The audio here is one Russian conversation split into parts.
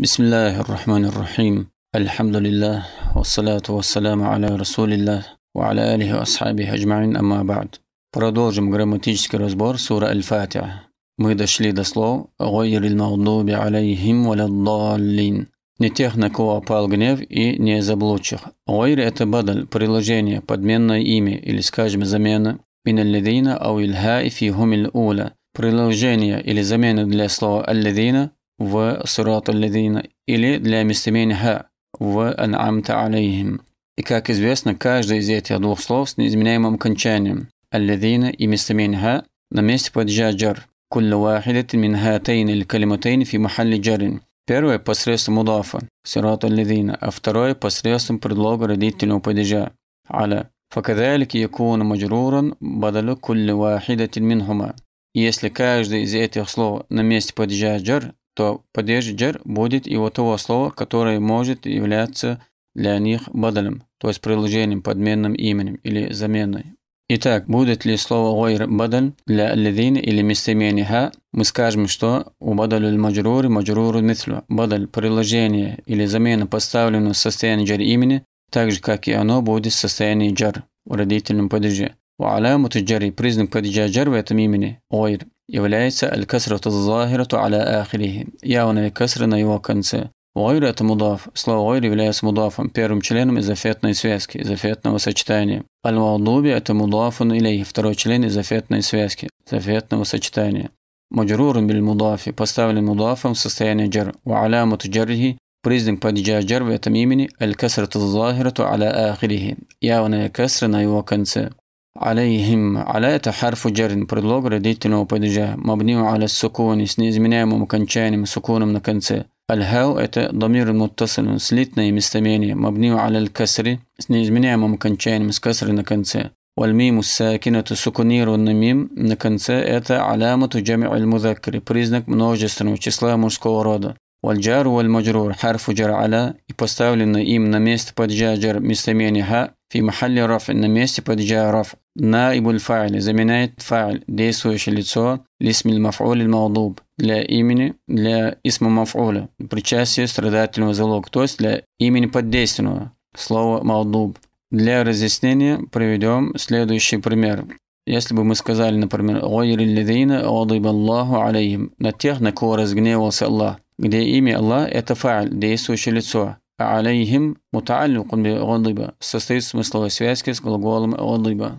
بسم الله الرحمن الرحيم الحمد لله والصلاة والسلام على رسول الله وعلى آله وأصحابه أجمعين أما بعد Продолжим грамматический разбор сура Аль-Фатиха. Мы дошли до слов «Гойр المغضوب عليهم ولا الضالين» «Не тех, на кого опал гнев и не заблудших». «Гойр» – это бадаль, приложение, подменное имя или, скажем, замена. «Мин алледина ау ильхаи фи хумил уля» – приложение или замена для слова «алледина» в сурат аль-ладина или для местоимения ха в ан'амта алейхим. И как известно, каждое из этих двух слов с неизменяемым окончанием аль-ладина и местоимение ха на месте падежа джар. كل واحدة من هاتين الكلمتين في محل جر. Первое посредством мудафа, сирату лидина, а второе посредством предлога родительного падежа, аля. فكذلك يكون مجرورا بدل كل واحدة منهما. Если каждое из этих слов на месте падежа джар, что падеж джер будет и у того слова, которое может являться для них бадалем, то есть приложением, подменным именем или заменой. Итак, будет ли слово «гойр бадал для ледин или местоимение «ха», мы скажем, что у бадалю маджрури маджруру мислю. бадал приложение или замена поставленного в состоянии джар имени, так же, как и оно будет в состоянии джар в родительном падеже. У аляму джари признак падежа джар в этом имени – ойр является аль-касрату захирату аля ахирихи, явная касра на его конце. Ойр – это мудаф. Слово ойр является мудафом, первым членом изофетной связки, изофетного сочетания. Аль-Малдуби – это мудафун или второй член из изофетной связки, изофетного сочетания. Маджрурун биль мудафи – поставлен мудафом в состоянии джар. Ва алямут джаррихи – признак падежа джар в этом имени – аль-касрату захирату аля ахирихи, явная касра на его конце. عليهم على تحرف جر بردلوغ رديتنا وبدجا مبني على السكون سنيز منام ومكنشاني سكون من كنسة الهاو ات ضمير متصل سليتنا مستميني مبني على الكسر سنيز منام ومكنشاني مسكسر نكنسة والميم الساكنة سكونير النميم نكنسة ات علامة جمع المذكر بريزنك منوجستن وشسلا مشكو رودا والجار والمجرور حرف جر على يبستاولن إيم نميست بدجا جر مستميني ها Фи махалли раф на месте паджа раф. Наибуль фа'ли заменяет фа'ль, действующее лицо, лисмиль маф'уль маудуб для имени, для исма маф'уля, причастие страдательного залога, то есть для имени поддейственного, слово маудуб. Для разъяснения приведем следующий пример. Если бы мы сказали, например, «Гайри лидина Аллаху алейхим» – «На тех, на кого разгневался Аллах», где имя Аллах – это фа'ль, действующее лицо алейхим мутааллюкун би состоит смысловой связки с глаголом одыба.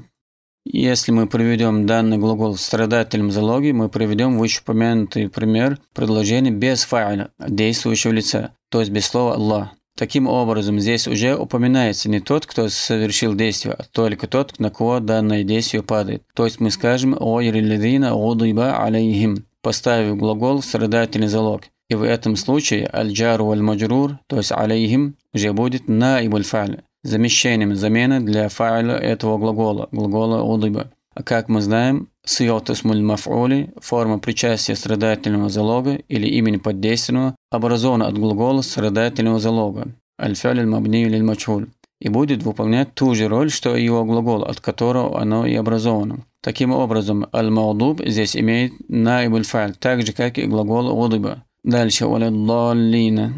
Если мы приведем данный глагол страдателем залоги, мы приведем вышеупомянутый пример предложения без файла действующего лица, то есть без слова «Аллах». Таким образом, здесь уже упоминается не тот, кто совершил действие, а только тот, на кого данное действие падает. То есть мы скажем «Ойрилидина одыба алейхим», поставив глагол «страдательный залог». И в этом случае аль-джару аль-маджрур, то есть алейхим, уже будет наибуль фаль, замещением замены для фа'ля этого глагола, глагола удыба. А как мы знаем, сиотус муль маф'ули, форма причастия страдательного залога или имени поддейственного, образована от глагола страдательного залога, аль-фаль аль-мабни или аль и будет выполнять ту же роль, что и его глагол, от которого оно и образовано. Таким образом, аль-маудуб здесь имеет наиб фаль так же, как и глагол удыба. Дальше. «Валяддаллина».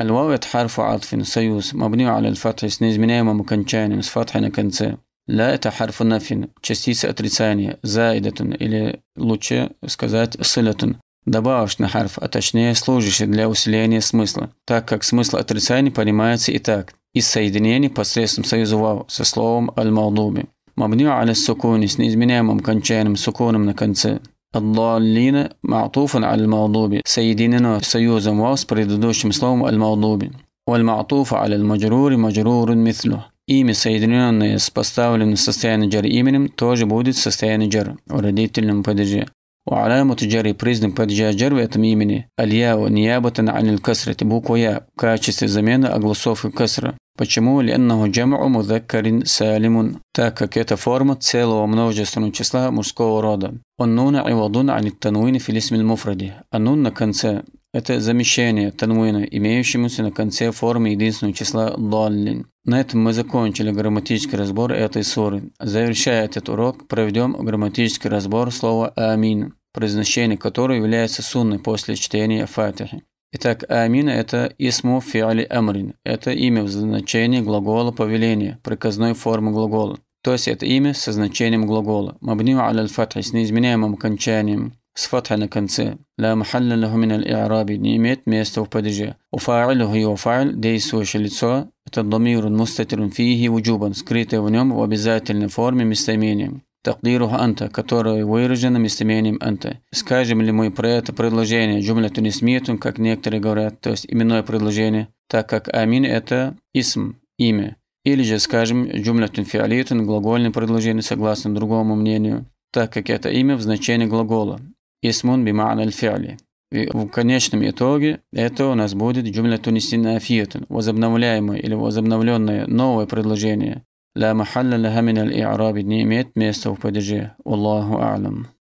Аль-вау – это харфу атфин, союз, мабню аля аль-фатхи с неизменяемым окончанием, с фатхой на конце. «Ля» – это харфу нафин, частица отрицания, заидатун, или лучше сказать сылятун, добавочный харф, а точнее служащий для усиления смысла, так как смысл отрицания понимается и так, из соединений посредством союза «вау» со словом «аль-малдуби». Мабню аля сукуни с неизменяемым кончанием суконом на конце. الضالين معطوف على المغضوب سيدنا سيوزا واس بريدوش مسلوم المغضوب والمعطوف على المجرور مجرور مثله إيمي سيدنا نيس بستاولن سستيان جر إيمنم توجب سستيان جر ورديت لنم وعلامة جري признак падежа جر в этом имени الياء نيابة عن الكسرة буква «я» в качестве замены огласовки касра. Почему? لأنه جمع مذكر سالم так как это форма целого множественного числа мужского рода. النون عوض عن التنوين في الاسم المفرد. النون на конце – это замещение тануина, имеющемуся на конце формы единственного числа Доллин На этом мы закончили грамматический разбор этой суры. Завершая этот урок, проведем грамматический разбор слова «амин» произношение которой является сунной после чтения фатихи. Итак, амина – это исму фиали амрин. Это имя в значении глагола повеления, приказной формы глагола. То есть это имя со значением глагола. Мабниу аль фатхи с неизменяемым окончанием. С фатхи на конце. Ла махалля лаху мин аль-и'раби. Не имеет места в падеже. Уфа'илюху его фа'иль, действующее лицо, это домирун мустатирун фихи вуджубан, скрытое в нем в обязательной форме местоимением. تقديرها أنت которое выражено местоимением أنت. Скажем ли мы про это предложение джумля тунисмиятун, как некоторые говорят, то есть именное предложение, так как амин – это исм, имя. Или же скажем джумля тунфиалитун, глагольное предложение согласно другому мнению, так как это имя в значении глагола. Исмун бима'на аль-фиали. И в конечном итоге это у нас будет джумля тунисина афиятун, возобновляемое или возобновленное новое предложение, لا محل لها من الإعراب نيمت ميستو بدجي والله أعلم